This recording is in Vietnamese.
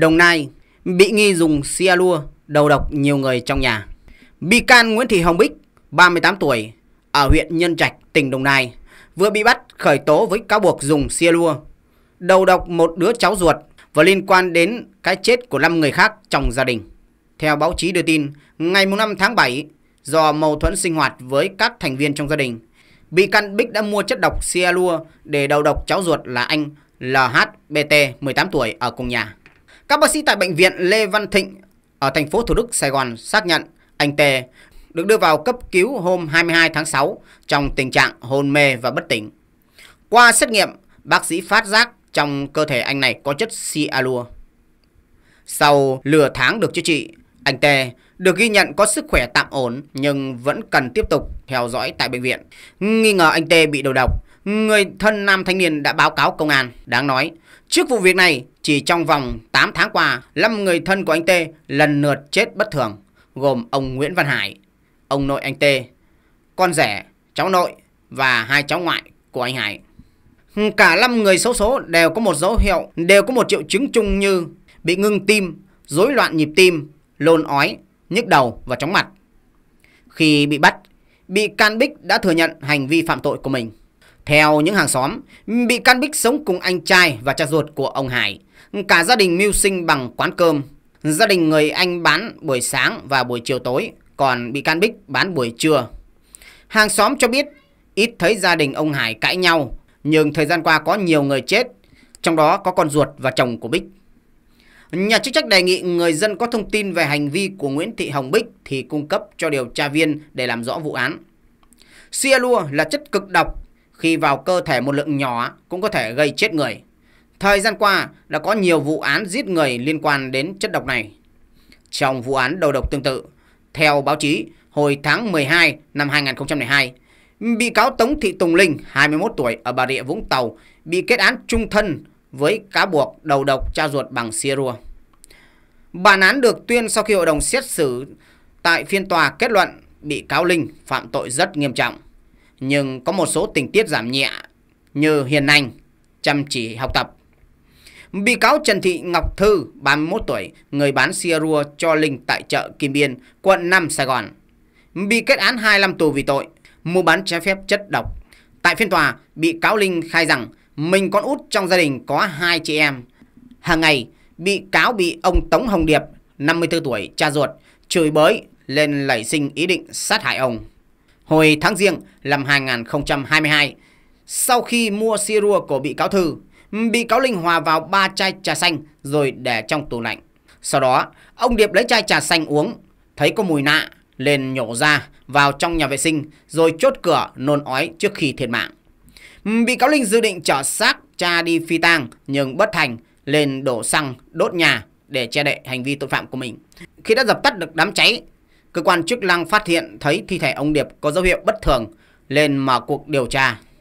Đồng Nai bị nghi dùng Cialua đầu độc nhiều người trong nhà. Bị can Nguyễn Thị Hồng Bích, 38 tuổi, ở huyện Nhân Trạch, tỉnh Đồng Nai, vừa bị bắt khởi tố với cáo buộc dùng Cialua đầu độc một đứa cháu ruột và liên quan đến cái chết của 5 người khác trong gia đình. Theo báo chí đưa tin, ngày 5 tháng 7, do mâu thuẫn sinh hoạt với các thành viên trong gia đình, bị can Bích đã mua chất độc Cialua để đầu độc cháu ruột là anh LHBT 18 tuổi ở cùng nhà. Các bác sĩ tại bệnh viện Lê Văn Thịnh ở thành phố Thủ Đức, Sài Gòn xác nhận anh Tê được đưa vào cấp cứu hôm 22 tháng 6 trong tình trạng hôn mê và bất tỉnh. Qua xét nghiệm, bác sĩ phát giác trong cơ thể anh này có chất sialua. Sau lửa tháng được chữa trị, anh Tê được ghi nhận có sức khỏe tạm ổn nhưng vẫn cần tiếp tục theo dõi tại bệnh viện. Nghi ngờ anh Tê bị đầu độc, người thân nam thanh niên đã báo cáo công an. Đáng nói, trước vụ việc này, chỉ trong vòng 8 tháng qua, 5 người thân của anh Tê lần lượt chết bất thường, gồm ông Nguyễn Văn Hải, ông nội anh Tê, con rể, cháu nội và hai cháu ngoại của anh Hải. Cả 5 người xấu số đều có một dấu hiệu, đều có một triệu chứng chung như bị ngưng tim, rối loạn nhịp tim, lồn ói, nhức đầu và chóng mặt. Khi bị bắt, bị can Bích đã thừa nhận hành vi phạm tội của mình. Theo những hàng xóm, bị can Bích sống cùng anh trai và cha ruột của ông Hải. Cả gia đình mưu sinh bằng quán cơm. Gia đình người anh bán buổi sáng và buổi chiều tối, còn bị can Bích bán buổi trưa. Hàng xóm cho biết ít thấy gia đình ông Hải cãi nhau, nhưng thời gian qua có nhiều người chết, trong đó có con ruột và chồng của Bích. Nhà chức trách đề nghị người dân có thông tin về hành vi của Nguyễn Thị Hồng Bích thì cung cấp cho điều tra viên để làm rõ vụ án. Sialua là chất cực độc, khi vào cơ thể một lượng nhỏ cũng có thể gây chết người. Thời gian qua đã có nhiều vụ án giết người liên quan đến chất độc này. Trong vụ án đầu độc tương tự, theo báo chí, hồi tháng 12 năm 2012, bị cáo Tống Thị Tùng Linh, 21 tuổi ở Bà Rịa Vũng Tàu, bị kết án trung thân với cá buộc đầu độc cha ruột bằng xia Bản án được tuyên sau khi hội đồng xét xử tại phiên tòa kết luận bị cáo Linh phạm tội rất nghiêm trọng, nhưng có một số tình tiết giảm nhẹ như hiền lành, chăm chỉ học tập. Bị cáo Trần Thị Ngọc Thư, 31 tuổi, người bán xia cho Linh tại chợ Kim Biên, quận 5, Sài Gòn. Bị kết án 25 tù vì tội mua bán trái phép chất độc. Tại phiên tòa, bị cáo Linh khai rằng mình con út trong gia đình có hai chị em. Hàng ngày, bị cáo bị ông Tống Hồng Điệp, 54 tuổi, cha ruột, chửi bới lên lẩy sinh ý định sát hại ông. Hồi tháng riêng năm 2022, sau khi mua si rua của bị cáo Thư, bị cáo Linh hòa vào ba chai trà xanh rồi để trong tủ lạnh. Sau đó, ông Điệp lấy chai trà xanh uống, thấy có mùi nạ, lên nhổ ra vào trong nhà vệ sinh rồi chốt cửa nôn ói trước khi thiệt mạng. Bị cáo Linh dự định chở xác cha đi phi tang nhưng bất thành lên đổ xăng đốt nhà để che đậy hành vi tội phạm của mình. Khi đã dập tắt được đám cháy, cơ quan chức năng phát hiện thấy thi thể ông Điệp có dấu hiệu bất thường lên mở cuộc điều tra